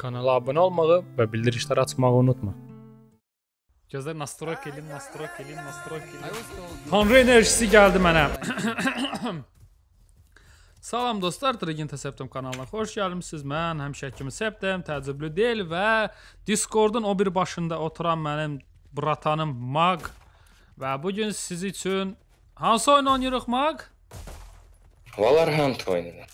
Kanala abunə olmağı və bildirişləri açmağı unutma. Gözlər nastroy elin, nastroy elin, nastroy elin. Tanrı enerjisi gəldi mənə. Salam dostlar, Dragin Təsəptim kanalına xoş gəlmisiniz. Mən həmişə kimi Səptim, təcrübəli deyil və Discordun o bir başında oturan mənim bratanım Mag və bu gün siz üçün hansı oyun oynayırıq Mag? Valorant oyunu.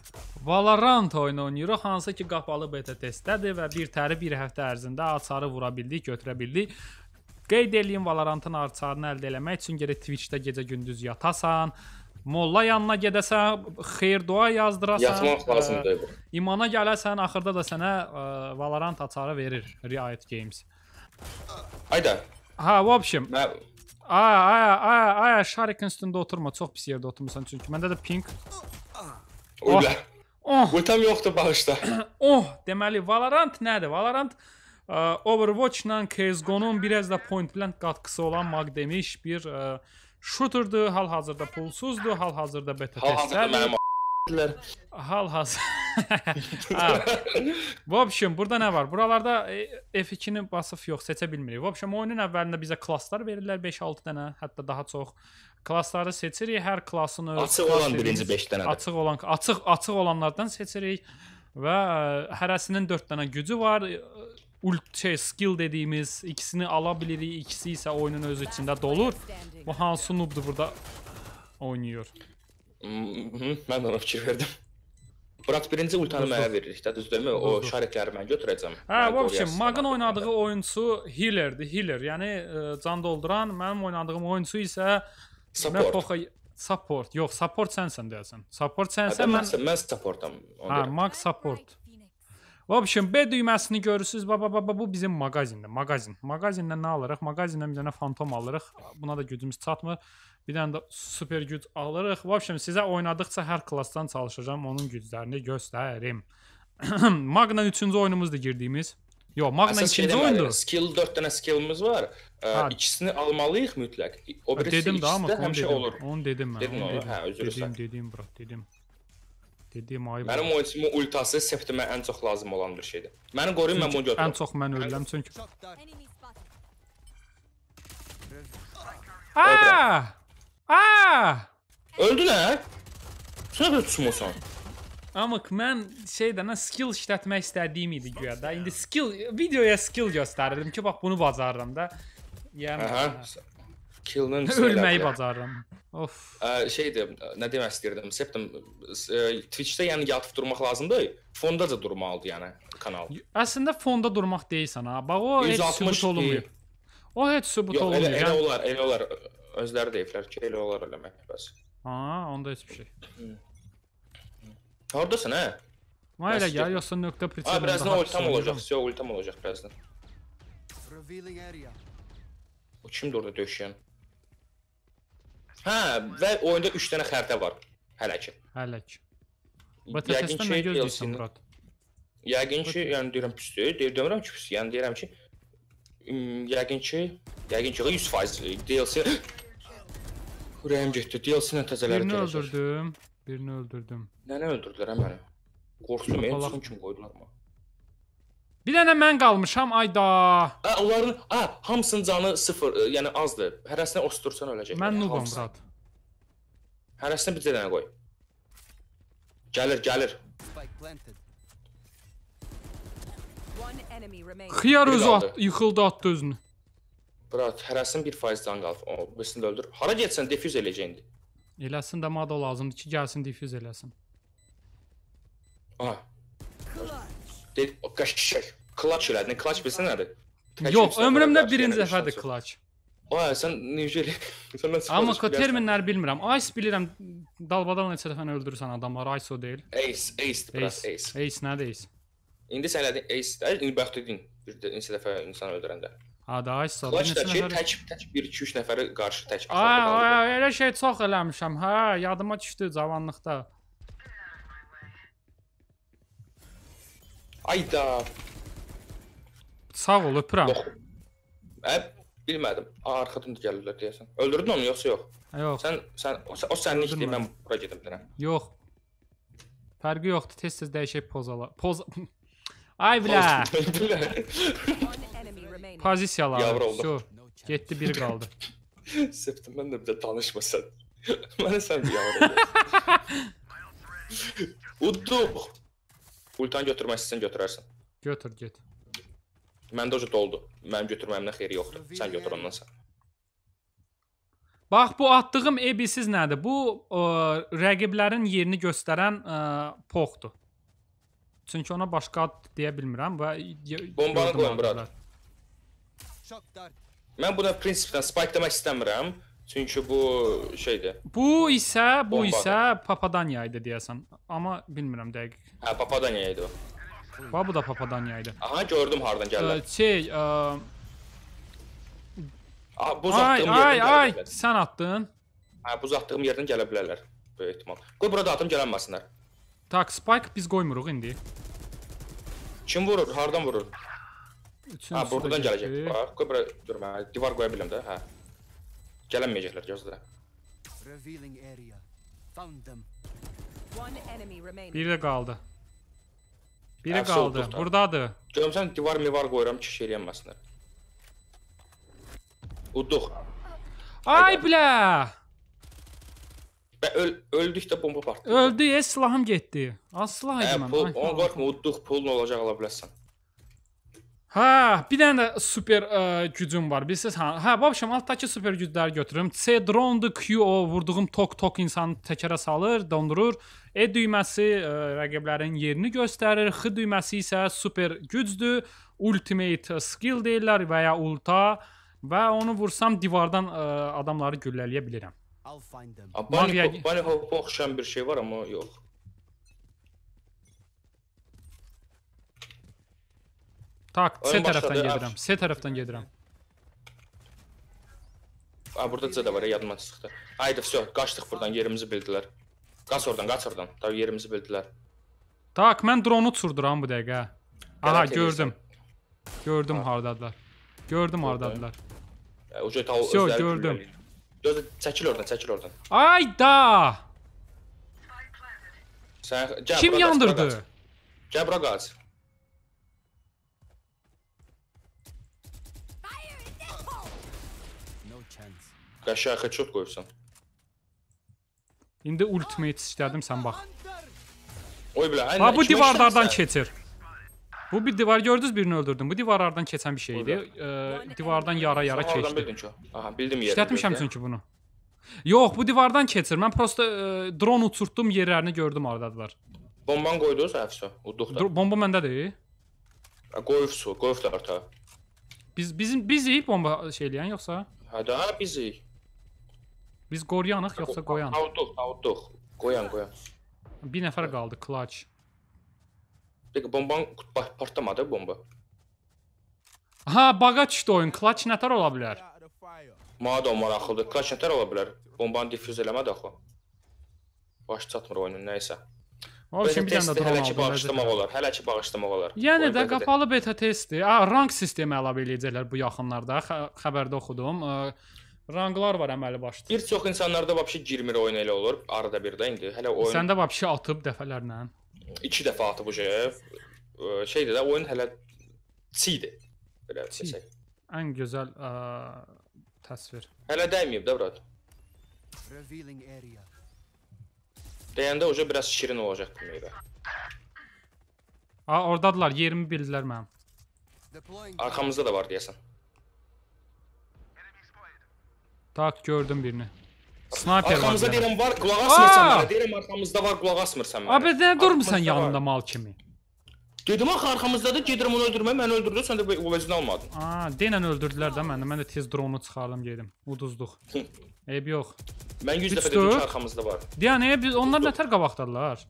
Valorant oyunu oynayırıq, hansı ki qapalı beta testdədir və bir təri bir həftə ərzində açarı vura bildik, götürə bildik. Qeyd eləyim Valorantın açarını əldə eləmək üçün gərək Twitch-də gecə-gündüz yatasan, molla yanına gedəsən, xeyir-dua yazdırasan, yatmaq e, lazımdır. Ə, imana gələsən, axırda da sənə ə, e, Valorant açarı verir Riot Games. Ayda. Ha, в общем. Mən... Aya, aya, aya, aya, şarikin üstündə oturma. Çox pis yerdə oturmusan çünki. Məndə də pink. Uyla. Oh. Oh. Vətəm yoxdur bağışda. oh, deməli Valorant nədir? Valorant ə, e, Overwatch ilə CS:GO-nun biraz da Point Blank qatqısı olan maqdemiş bir ə, e, shooterdır, hal-hazırda pulsuzdur, hal-hazırda beta testlər. Hal-hazır. V общем, burada nə var? Buralarda e, F2-ni basıb yox, seçə bilmirik. V общем, oyunun əvvəlində bizə klasslar verirlər 5-6 dənə, hətta daha çox klassları seçirik, hər klassın öz açıq olan birinci 5 dənədir. Açıq olan, açıq açıq olanlardan seçirik və e, hərəsinin 4 dənə gücü var. Ult şey, skill dediyimiz ikisini ala bilirik, ikisi isə oyunun öz içində dolur. Bu hansı noobdur burada oynayır? Mhm, mən ona fikir verdim. Burak birinci ultanı mənə veririk də, düzdürmü? O şarikləri mən götürəcəm. Hə, vəbşim, Magın oynadığı oyunçu healerdir, healer. Yəni ə, e, can dolduran, mənim oynadığım oyunçu isə Support. Demək Poxa support. Yox, support sənsən deyəsən. Support sənsən mən. Mən, mən supportam. Hə, max support. V общем, B düyməsini görürsüz. Baba baba bu bizim mağazindir. Mağazin. Mağazindən nə alırıq? Mağazindən bir dənə fantom alırıq. Buna da gücümüz çatmır. Bir dənə də super güc alırıq. V общем, sizə oynadıkca hər klassdan çalışacağam, onun güclərini göstərim. Magna 3-cü oyunumuzdur girdiyimiz. Yox, mağla ikinci oyundur. Skill 4 dənə skillimiz var. Ha. İkisini almalıyıq mütləq. O birisi dedim də, amma həmişə dedim, olur. Onu dedim mən. Dedim, onu dedim. Hə, özür dilərim. Dedim, dedim, bura, dedim. Dedim ay. Mənim oyunçumun ultası septimə ən çox lazım olan bir şeydir. Məni qoruyun, mən bunu götürürəm. Ən çox mən ölürəm çünki. Aa! Aa! Öldülər. Sən də tutmusan. Amıq, mən şey də nə skill işlətmək istədiyim idi güya da. İndi skill videoya skill göstərirdim ki, bax bunu bacarıram da. Yəni Aha. Hə. Killin ölməyi bacarıram. Of. Ə, şeydir, nə demək istəyirdim? Septim Twitch-də yəni yatıb durmaq lazımdır. Fondaca durmalıdır yəni kanal. Əslində fonda durmaq deyilsən ha. Bax o heç sübut olunmayıb. O heç sübut olunmayıb. Yox, elə, elə olar, elə olar. Özləri deyiblər ki, elə olar eləmək bəs. Ha, onda heç bir şey. Oradasın ha. Mayra gel yoksa nokta priçədən. Ay birazdan ultam olacak, Sio ultam olacak birazdan. O kimdir orada döyüşən? Hə, və oyunda 3 tane xəritə var. Hələ ki. Hələ ki. BTS-də nə gözləyirsən Murad? Yəqin ki, yani deyirəm pisdir. demirəm ki pis. Yəni deyirəm ki yəqin ki, yəqin ki 100% DLC. Ürəyim getdi. DLC-lə təzələri gələcək. Birini öldürdüm. Birini öldürdüm. Nəni öldürdülər hə məni? Qorxdum, heç kim qoydular mı? Bir dənə mən qalmışam, ayda. Hə, onların, hə, hamısının canı 0, e, yəni azdır. Hərəsinə ostursan öləcək. Mən nubam, Murat. Hərəsinə bir dənə qoy. Gəlir, gəlir. Xiyar özü at, yıxıldı, atdı özünü. Brat, hərəsinin 1% canı qalıb. O, birisini də öldür. Hara getsən defüz eləyəcək indi. Eləsin də mada lazımdır ki, gəlsin difüz eləsin. Aha. Ded, qaşşək. Klaç elədin. Klaç bilsən nədir? Yox, ömrümdə birinci dəfədir klaç. Ay, sən necə elə? Amma ko terminləri bilmirəm. Ice bilirəm. Dalbadal neçə dəfə öldürürsən adamları, ice o deyil. Ace, ace, biraz ace. Ace nədir ace? İndi sən elədin ace. İndi bax dedin, bir neçə dəfə insan öldürəndə. A da ISO. Clutch da ki, tək, tək 1-2-3 nəfəri qarşı tək axarda qaldı. Ay, elə şey çox eləmişəm, hə, yadıma düşdü cavanlıqda. Ayda. Sağ ol, öpürəm. Ə, bilmədim. Arxadan da gəlirlər deyəsən. Öldürdün onu yoxsa yox? Yox. Sən sən o, o sənin işdir, mən bura gedə bilərəm. Yox. Fərqi yoxdur. Tez-tez dəyişib pozalar. Poz Ay bilə. Pozisiyalar. Yavrum. Şu. Getdi bir qaldı. Septim mən də bir də danışma sən. Mənə sən bir yavrum. Udduq. Ultanı götürmək istəsən götürərsən. Götür, get. Məndə oca doldu. Mənim götürməyimdən xeyri yoxdur. Sən götür ondan sən. Bax bu atdığım EB'siz nədir? Bu ə, rəqiblərin yerini göstərən ə, e, poxdur. Çünki ona başqa ad deyə bilmirəm və bombanı qoyun bura. Mən buna prinsipdən spike demək istəmirəm. Çünki bu şeydir. Bu isə, bu Bomba. isə Papadanya idi deyəsən. Amma bilmirəm dəqiq. Hə, Papadanya idi o. Va bu da Papadanya idi. Aha, gördüm hardan gəldi. Ee, şey, ə... E, A, buz ay, attığım ay, yerdən ay, ay, sən atdın. Hə, buz atdığım yerdən gələ bilərlər. Böyük ehtimal. Qoy burada atım gələnməsinlər. Tak, spike biz qoymuruq indi. Kim vurur? Hardan vurur? ha, buradan gələcək. Bax, qoy durma. Divar qoya bilmirəm də, hə. Gələnməyəcəklər, gözlə. Revealing area. Found them. One enemy remaining. Biri qaldı. Biri hə, qaldı. Burdadır. Görmüsən, divar mivar qoyuram ki, şey eləməsinlər. Udduq. Ay bile. Və öl öldükdə bomba partladı. Öldü, silahım gitti. Az silah idim mən. Onu qorxma, udduq, pulun olacaq ala Hə, bir dənə də super ə, gücüm var. Bilirsiniz hə? Hə, vəbşəm altdakı super gücləri götürürəm. C drone-du Q o vurduğum tok tok insanı təkərə salır, dondurur. E düyməsi ə, rəqiblərin yerini göstərir. X düyməsi isə super gücdür. Ultimate skill deyirlər və ya ulta və onu vursam divardan ə, adamları güllələyə bilirəm. I'll find them. Magiya... Baliho oxşayan bir şey var, amma yox. Tak, C Oyun taraftan başladı, gedirəm. abs- C taraftan gedirəm. A burada C də var, ya, yadıma çıxdı. Haydi, всё, qaçdıq burdan, yerimizi bildilər. Qaç oradan, qaç oradan. Tam yerimizi bildilər. Tak, mən dronu uçurduram bu dəqiqə. Aha, Qələt gördüm. Gördüm hardadılar. Gördüm hardadılar. E, O cəta Всё, özləri. gördüm. bilirlər. Gözlə, çəkil oradan, çəkil oradan. Ay da! Sən gəl Kim bura qaç, bura qaç. yandırdı? Gəl bura qaç. Qəşəng headshot qoyubsan. İndi ultimate işlədim sən bax. Oy bilə, aynən. Ha bu divarlardan keçir. Bu bir divar gördünüz birini öldürdüm. Bu divarlardan keçən bir şey idi. Ee, divardan yara-yara keçdi. Bildin ki. Aha, bildim yerini. İşlətmişəm çünki bunu. Yox, bu divardan keçir. Mən prosta e, drone uçurtdum, yerlərini gördüm oradadılar. Bomban qoydunuz həfsə. Udduq da. Bomba məndədir. Qoyufsu, qoyuflar ta. Biz bizim bizi bomba şey eləyən yoxsa? Hə də bizi. Biz qoruyanıq yoxsa qoyan? Avduq, avduq. Qoyan, qoyan. Bir nəfər qaldı, clutch. Dəqiq, bomban partlamadı bomba. Aha, bağa düşdü oyun. Clutch nətər ola bilər? Mənə də o maraqlıdır. Clutch nətər ola bilər? Bombanı difüz eləmədi axı. Baş çatmır oyunun, nə isə. Olsun, bir dənə də hələ ki bağışlamaq olar. Hələ ki bağışlamaq olar. Yəni də qapalı beta testdir. A, rank sistemi əlavə eləyəcəklər bu yaxınlarda. Xəbərdə oxudum. ranglar var əməli başda. Bir çox insanlarda vəbşi girmir oyuna elə olur, arada bir də indi. Hələ oyun Səndə vəbşi atıb dəfələrlə. İki dəfə atıb o şey. Şeydir də oyun hələ çidir. Belə desək. Ən gözəl ə, təsvir. Hələ dəyməyib də brat. Revealing area. Deyəndə oca biraz şirin olacaq deməkdir. A, oradadılar. 20 bildilər mənim. Arkamızda da var deyəsən. Tak gördüm birini. Sniper var. Arxamızda deyirəm var, qulaq asmırsan mənə. Deyirəm arxamızda var, qulaq asmırsan mənə. Abi nə durmusan yanında mal kimi? Dedim axı arxamızdadır, gedirəm onu öldürməyə, məni öldürdü, sən də bu vəzini almadın. A, denən öldürdülər də məni. Mən də tez dronu çıxarım gedim. Uduzduq. Eyb yox. Mən 100 dəfə dedim ki, arxamızda var. Deyən, biz onlar nətər qabaqdadılar?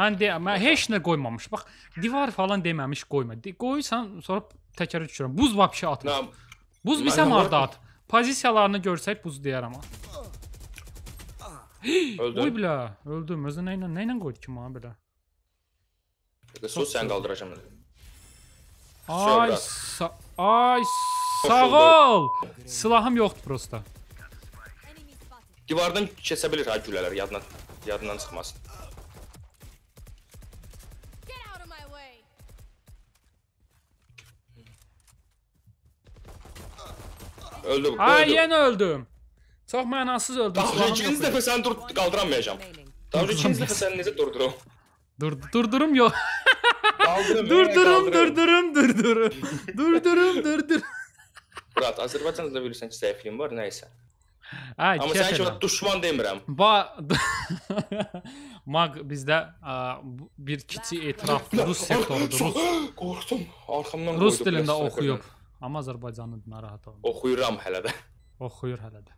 Mən deyə, mən heç nə qoymamış. Bax, divar falan deməmiş qoyma. De, qoysan sonra təkrar düşürəm. Buz vapşı atma. Buz bilsəm harda at. Pozisiyalarını görsək buz deyərəm. Öldüm. Oy bilə, öldüm. Özü nə ilə, nə ilə qoydu ki mənə belə? Sus, səni qaldıracam. Ay, sa ay, sağ ol. Silahım yoxdur prosta. Divardan keçə bilir ha gülələr, yadından yadından çıxmasın. Öldüm. Ha öldüm. yeni öldüm. Çox mənasız öldüm. Daha ikiniz dəfə səni dur qaldıramayacağam. Daha ikiniz dəfə səni necə durdurum? Dur durdurum yox. durdurum, durdurum, durdurum. durdurum, durdur. Murat, Azərbaycanda bilirsən ki, zəifliyim var, nə isə. Hə, Amma sən ki, düşman demirəm. Ba Mag bizde bir kiçik etiraf Rus sektorudur. Rus arxamdan qoydu. Rus dilində oxuyub. Amma Azərbaycanı narahat olma. Oxuyuram hələ də. Oxuyur hələ də.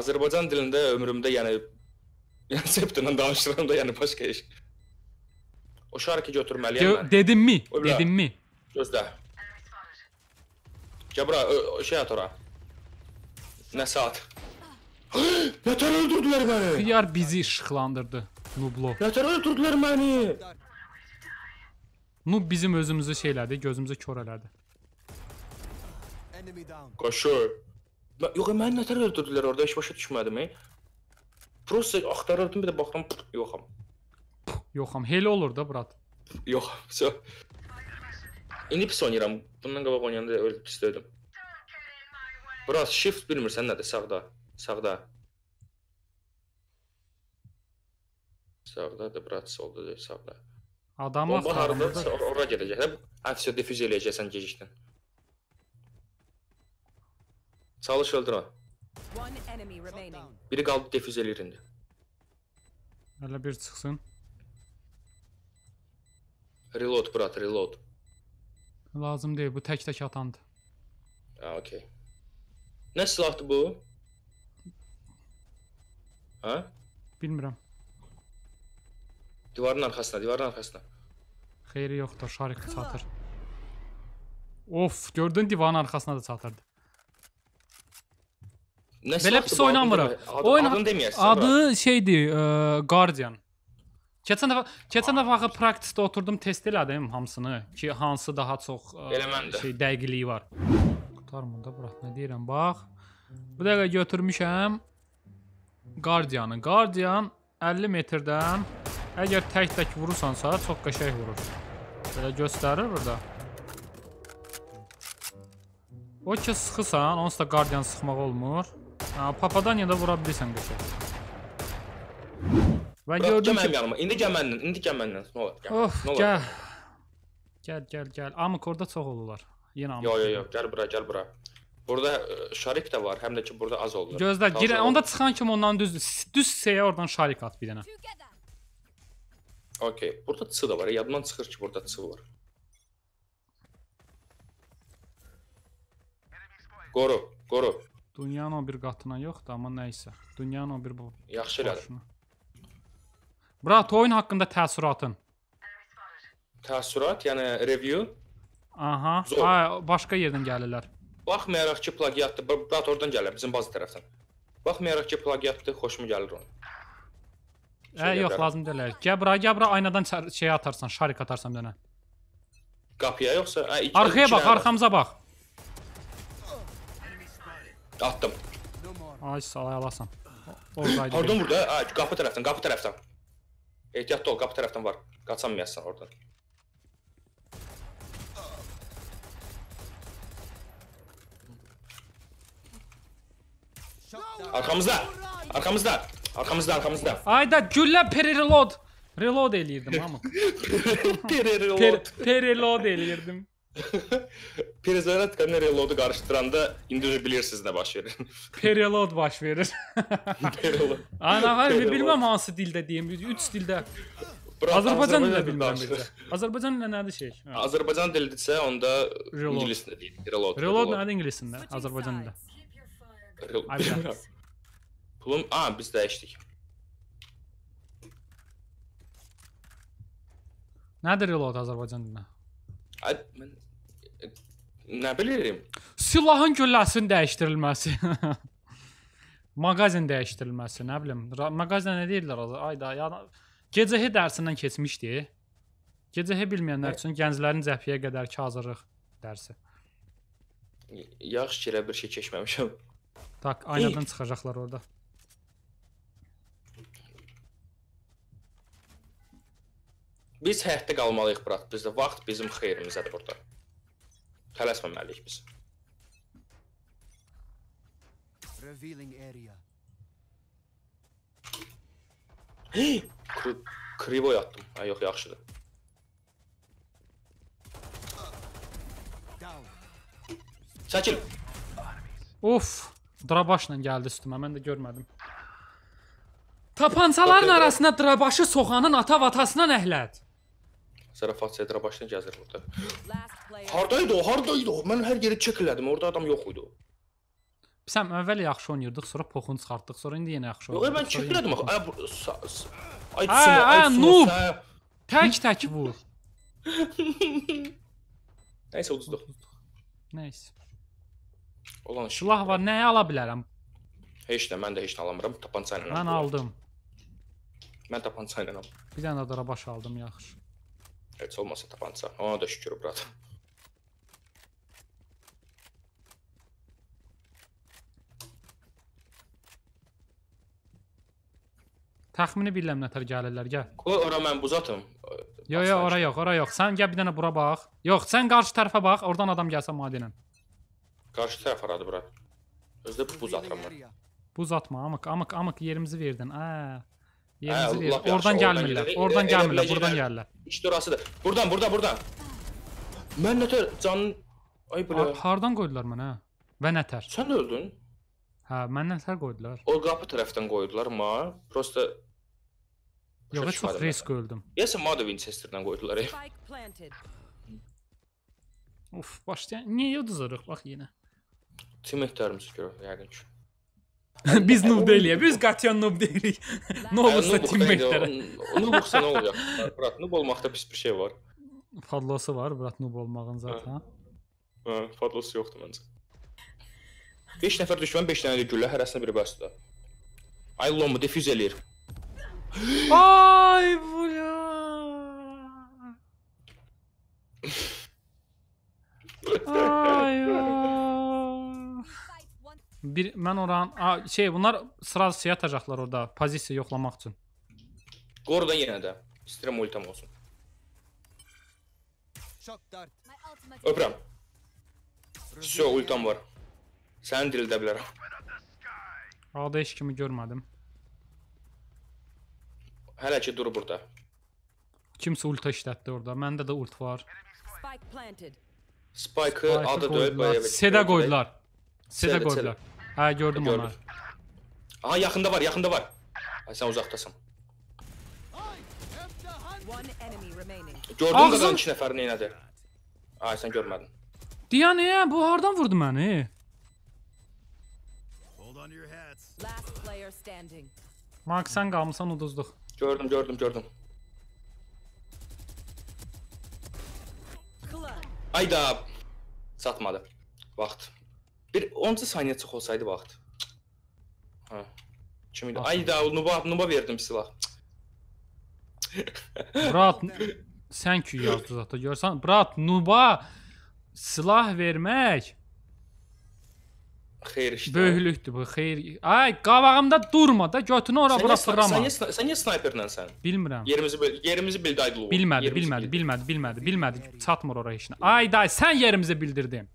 Azərbaycan dilində ömrümdə yəni yəni septindən danışıram da yəni başqa iş. O şarkı götürməliyəm mən. Dedimmi? Dedimmi? Gözlə. Gəl bura, şey at ora. Nə saat? Nətər öldürdülər məni? Xiyar bizi işıqlandırdı. Nublo. Nətər öldürdülər məni? Nu bizim özümüzü şeylerde, gözümüzü kör ederdi. Koşuyor. La, yox, məni nətər öldürdülər orada, heç başa düşmedim. Ey. Prosta axtarırdım, bir də baxdım, yoxam. Yoxam, hele olur da, brat. Yok. vəsə. İndi pis oynayıram. Bundan qabaq oynayanda öldüm, pis döydüm. Brat, shift sen nədir, sağda. Sağda. Sağda da, brat, solda da, sağda. Adamlar Bomba harda or oraya gələcəklər. Hə, vəsio defüz eləyəcəksən gecikdən. Çalış öldür Biri qaldı defüz eləyir indi. Hələ bir çıxsın. Reload brat, reload. Lazım değil, bu tək-tək atandı. Ha, okey. Nə silahdır bu? Ha? Bilmirəm. Divarın arxasına, divarın arxasına. Xeyri yoxdur, Şarik çatır. Of, gördün divarın arxasına da çatırdı. Nəsə Belə pis oynamırıq. Oyun adını deməyəsən. Adı şeydir, ə, e, Guardian. Keçən dəfə keçən dəfə axı praktikdə oturdum test elədim hamısını ki, hansı daha çox e, ə, şey dəqiqliyi var. Qutarmın da bura. Nə deyirəm? Bax. Bu dəqiqə götürmüşəm Guardianı. Guardian 50 metrdən Əgər tək-tək vurursansa, çox qəşəng vurur. Belə göstərir burada. O ki sıxısan, onsuz da Guardian sıxmaq olmur. Ha, Papadanya da vura bilirsən qəşəng. Və gördüm ki, yanıma. İndi gəl mənlə, indi gəl mənlə. Nə olar? Gəl. Of, gəl. gəl. Gəl, gəl, gəl. Amık orada çox olurlar. Yenə amık. Yo, yo, yo, gəl bura, gəl bura. Burada e, şarik də var, həm də ki burada az olur. Gözlə, girə, onda çıxan kim ondan düzdür. Düz seyə oradan şarik at bir dənə. Okey. Burada C da var. Yadımdan çıxır ki, burada C var. Qoru, qoru. Dünyanın o bir qatına yoxdur, amma nə isə. Dünyanın o bir bu. Yaxşı elədim. Brat, oyun haqqında təəssüratın. Təəssürat, yəni review. Aha. Zor. Ay, başqa yerdən gəlirlər. Baxmayaraq ki, plagiatdır. Brat oradan gəlir, bizim baza tərəfdən. Baxmayaraq ki, plagiatdır, xoşmu gəlir ona. Hə, yox, lazım deyil. Gəl bura, gəl bura, aynadan şey atarsan, şarik atarsan mənə. Qapıya yoxsa? Hə, iki, Arxaya iki bax, arxamıza bax. Atdım. Ay, salay alasan. Oradaydı. Oradan burada, hə, qapı tərəfdən, qapı tərəfdən. Ehtiyatlı ol, qapı tərəfdən var. Qaçamayasan oradan. Arxamızda. Arxamızda. Arxamızda, arxamızda. Ayda güllə periload. Reload eləyirdim amma. Periload. Periload eləyirdim. Perizonat ilə reloadu qarışdıranda indi bilirsiniz nə baş verir. Periload baş verir. Periload. Ana harbi bilməm hansı dildə deyim, 3 dildə. Bura, Azərbaycan dilində bilmirəm bircə. Azərbaycan dilində nədir şey? Hə. Azərbaycan dilindəsə onda ingilisində deyir. Reload. Reload nədir ingilisində? Azərbaycan dilində. Plum... A, biz dəyişdik. Nədir reload Azərbaycan dilinə? Ay, mən e, nə bilirəm? Silahın gülləsinin dəyişdirilməsi. Mağazin dəyişdirilməsi, nə bilim. Mağazinə nə deyirlər? Ay da, ya gecəhi dərsindən keçmişdi. Gecəhi bilməyənlər üçün gənclərin cəbhəyə qədərki hazırlıq dərsi. Yaxşı ki, elə bir şey keçməmişəm. Tak, aynadan çıxacaqlar orada. Biz həyatda qalmalıyıq Burak. Bizdə vaxt bizim xeyrimizədir burada. Tələsməməliyik biz. Revealing area. Kri krivo yattım. Ha, yox, yaxşıdır. Çəkil. Uf, drabaşla gəldi üstümə. Mən də görmədim. Tapançaların arasına drabaşı soxanın ata-vatasına nəhlət. Zarafat sədra başına gəzir burada. Hardaydı o? Hardaydı o? Mən hər yeri çek elədim. Orda adam yox idi. Biz həm əvvəl yaxşı oynayırdıq, sonra poxun çıxartdıq, sonra indi yenə yaxşı oynayırdıq. Yox, mən çek elədim axı. Ay, ay, ay, noob. Tək-tək vur. Nəysə uduzduq. Nəysə. Olan silah var, nəyə ala bilərəm? Heç də, mən də heç nə alamıram. Tapanca ilə. Mən aldım. Mən tapanca ilə aldım. Bir dənə də darabaş aldım, yaxşı. Heç olmasa tapanca. Ona da şükür brat. Təxmini bilirəm nətər gəlirlər, gəl. Qoy ora mən uzatım. Hm, yo yo ora yox, ora yox. Sən gəl bir dənə bura bax. Yox, sən qarşı tərəfə bax, oradan adam gəlsə madi ilə. Qarşı tərəf aradı bura. Özdə buz atıram mən. Buz atma, amık, amık, amık yerimizi verdin. Ə. Yerimizi He, Oradan yaxşı, oradan gəlmirlər. Ee, buradan biləcəklər. gəlirlər. İşte orasıdır. Buradan, buradan, buradan. Mən nətər can, Ay belə. Ha- Hardan qoydular mənə? Və nətər? Sen öldün. Hə, mən nətər koydular. O qapı taraftan koydular amma prosta Yox, və çox risk öldüm. Yəsən Mado Winchester'dan qoydular. ey. Uf, başlayan. Niyə yuduzarıq bak yine. Tüm lərimiz görə yəqin ki. biz noob deyilik, biz qətiyyən noob deyilik. Nə olursa teammatelərə. Noob olsa nə olacaq? Brat, noob olmaqda pis bir şey var. Fadlosu var, brat noob olmağın zaten. Hə, fadlosu yoxdur məncə. 5 nəfər düşmən, 5 dənə də güllə, hərəsində biri bəsdir. Ay Lomu defüz eləyir. Aa! mən oran a, şey bunlar sıra şey atacaqlar orada pozisiya yoxlamaq üçün. Qordan yenə də istəyirəm ultam olsun. Öpürəm. Все, ultam var. Səni dirilə bilərəm. Ağda heç kimi görmədim. Hələ ki dur burada. Kimsə ulta işlətdi orada. Məndə də ult var. Spike planted. Spike-ı adı döyüb. Seda qoydular. Seda qoydular. Ha gördüm Gördüm. onu. Aha yakında var yakında var. Ay sen uzaktasın. One enemy remaining. Gördün Ağzın- kadar iki nefer neyinədir? Ay sen görmedin. Diya ne? Bu hardan vurdu məni? Hold on to your hats. Last Mark sən qalmısan uduzduq. Gördüm gördüm gördüm. Ayda satmadı. Vaxt. Bir 10 saniyə çox olsaydı vaxt. Hə. Kim idi? Ay da nuba nuba verdim silah. Brat sən ki yazdı zətə görsən. Brat nuba silah vermək Xeyr işte. Böyüklükdür bu, xeyr. Ay, qabağımda durma da, götünü ora bura fırlama. Sən niyə sən niyə snayperlənsən? Bilmirəm. Yerimizi bil, yerimizi bildi Aydılov. Bilmədi, bilmədi, bilmədi, bilmədi, bilmədi. Çatmır ora heç nə. Ay day, sən yerimizi bildirdin.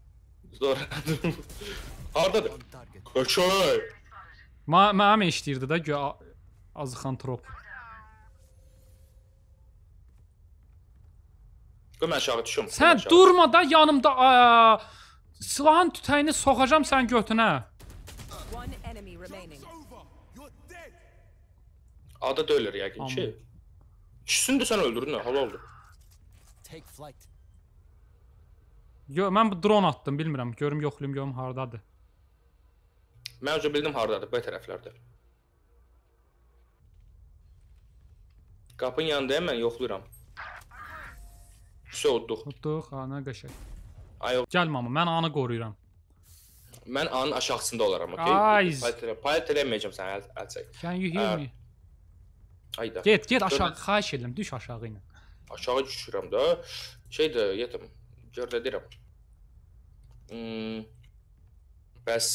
Zoradım. da. Koşoy. Ma mənim eşidirdi də gö azıxantrop. Qoy mən aşağı düşüm. Sən durma da yanımda ə, silahın tütəyini soxacam sən götünə. Ada da ölür yəqin ki. İkisini də sən öldürdün, Hala oldu. Take flight. Yo, mən bu drone atdım, bilmirəm. Görüm yoxlayım, görüm hardadır. Mən uca bildim hardadır, bu tərəflərdə. Qapın yanındayım mən, yoxlayıram. Hüsə udduq. Udduq, ha, nə qəşək. Ay, Gəl mama, mən anı qoruyuram. Mən anın aşağısında olaram, okey? Pilot eləməyəcəm sənə, əl, əl çək. Can you hear hə. me? Ayda. Get, get aşağı, xahiş edirəm, düş aşağı ilə. Aşağı düşürəm də. Şeydir, yetim. Verdadeira. Hmm. Bəs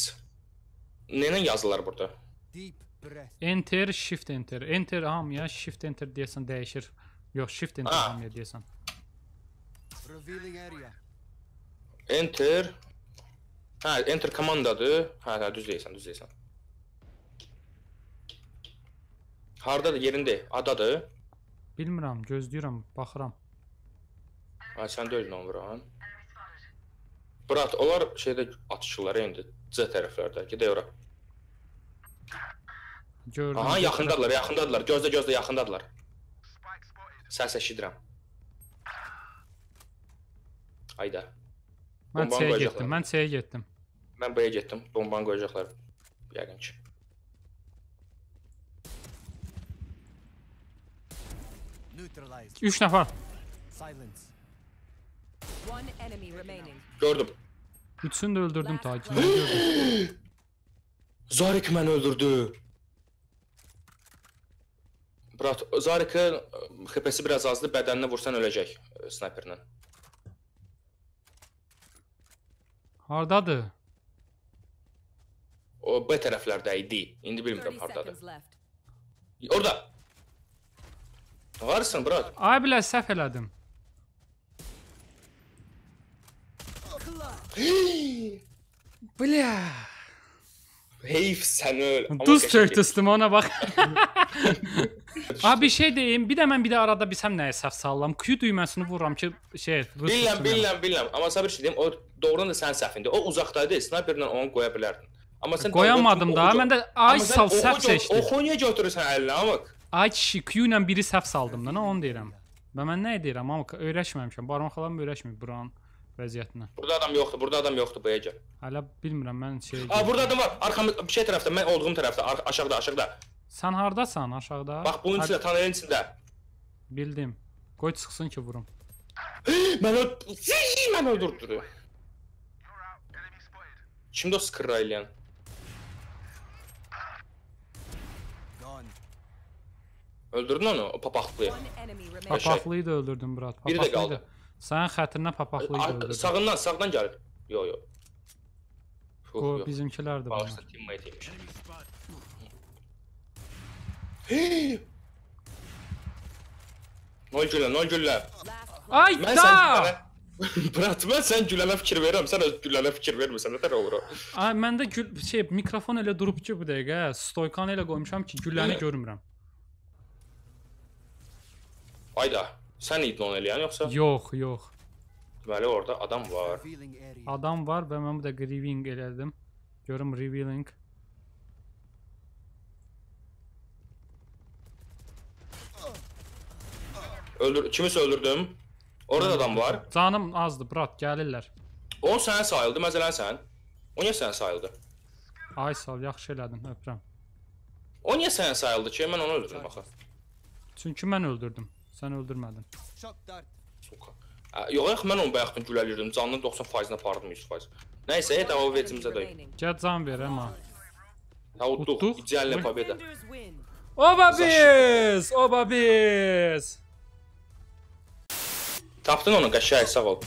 nə ilə yazılır burada? Enter, shift enter. Enter ham ya shift enter deyəsən dəyişir. Yox, shift enter ham ah. ya deyəsən. Enter. Ha enter komandadır. Hə, Ha düz deyirsən, düz deyirsən. Hardadır, yerində, adadır. Bilmirəm, gözləyirəm, baxıram. Ha, sən də özün vuran. Brat, onlar şeydə atışırlar indi C tərəflərdə. Gedə ora. Gördüm. Aha, yaxındadılar, yaxındadılar. Gözlə, gözlə, yaxındadılar. Səs eşidirəm. Ayda. Mən C-yə getdim, mən C-yə getdim. Mən b getdim, bombanı qoyacaqlar. Yəqin ki. Üç nəfər. Silence. Gördüm. Üçsünü de öldürdüm takibini gördüm. Zarikmen öldürdü. Brat, Zarik'in ıı, HP'si biraz azdı, bədəninə vursan öləcək ıı, snayperlə. Hardadır? O B tərəflərdə idi. İndi bilmirəm hardadır. Orda. Varsan, brat. Ay bilə səhv elədim. Бля. Heyf sənə. Duz çökdü Stimona bax. Abi bir şey deyim, bir də mən bir də arada bilsəm nəyə səhv sallam. Q düyməsini vururam ki, şey. Bilirəm, bilirəm, bilirəm. Amma sabır şey deyim, o doğrudan da sənin səhvindir. O uzaqdaydı, snayperlə onu qoya bilərdin. Amma sən qoyamadım da. Mən də ay sal səhv seçdim. O xoniyə götürürsən əlinə amıq. Ay kişi Q ilə biri səhv saldım da, nə onu deyirəm. Və mən nə edirəm? Amma öyrəşməmişəm. Barmaq xalam öyrəşmir buranın. vəziyyətinə. Burada adam yoxdur, burada adam yoxdur bu Əcəl. Hələ bilmirəm mən şey. A, burada adam var. Arxamız bir şey tərəfdə, mən olduğum tərəfdə, aşağıda, aşağıda. Sən hardasan, aşağıda? Bax bunun içində, tanelin içində. Bildim. Qoy çıxsın ki vurum. mən mən öldürdürüm. Kimdə skrra eləyən? Öldürdün onu, o papaqlıyı. Papaqlıyı da öldürdüm Murat. Papaqlıyı Biri də qaldı. Sen xətrinə papaqlayıb öldürdüm. Sağından, sağdan gəlir. Yo, yo. Fuh, Bu yo. bizimkilərdir bunlar. Bağışla teammate imiş. Hey! Nol güllə, nol güllə. Ay mən da! Brat, ben sen gülələ fikir verirəm, sen öz gülələ fikir vermirsən, nətər olur o? Ay, de gül, şey, mikrofon ile durup ki bu dəqiqə, stoykanı ile qoymuşam ki, gülləni görmürəm. Ayda. Sen idin onu eləyən yoxsa? Yox, yox. Deməli orada adam var. Adam var və mən bu da grieving elədim. Görüm revealing. Öldür, kimisi öldürdüm. Orada da adam var. Canım azdı, brat, gəlirlər. O sənə sayıldı, məsələn sən. O niyə sənə sayıldı? Ay sal, yaxşı elədin, öpürəm. O niyə sənə sayıldı ki? Mən onu öldürdüm, baxın. Çünki mən öldürdüm. Sən öldürmədin. Soka. Yox, axı mən onu bayaq gülələrdim. Canının 90%-ni apardım 100%. Nəysə, et o vecimizə də. Gəl can ver amma. Ha, hə, utduq. İdealna pobeda. Oba biz! Oba biz! Tapdın onu, qəşəng sağ ol.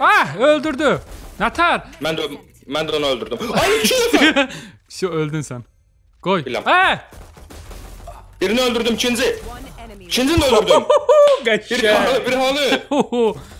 Ah, öldürdü. Natar. Mən də mən də onu öldürdüm. Ay, iki nəfər. Şu öldün sən. Qoy. Biləm. Hə! Birini öldürdüm, ikinci. İkincini də öldürdüm. Qəşəng. Bir halı, bir halı.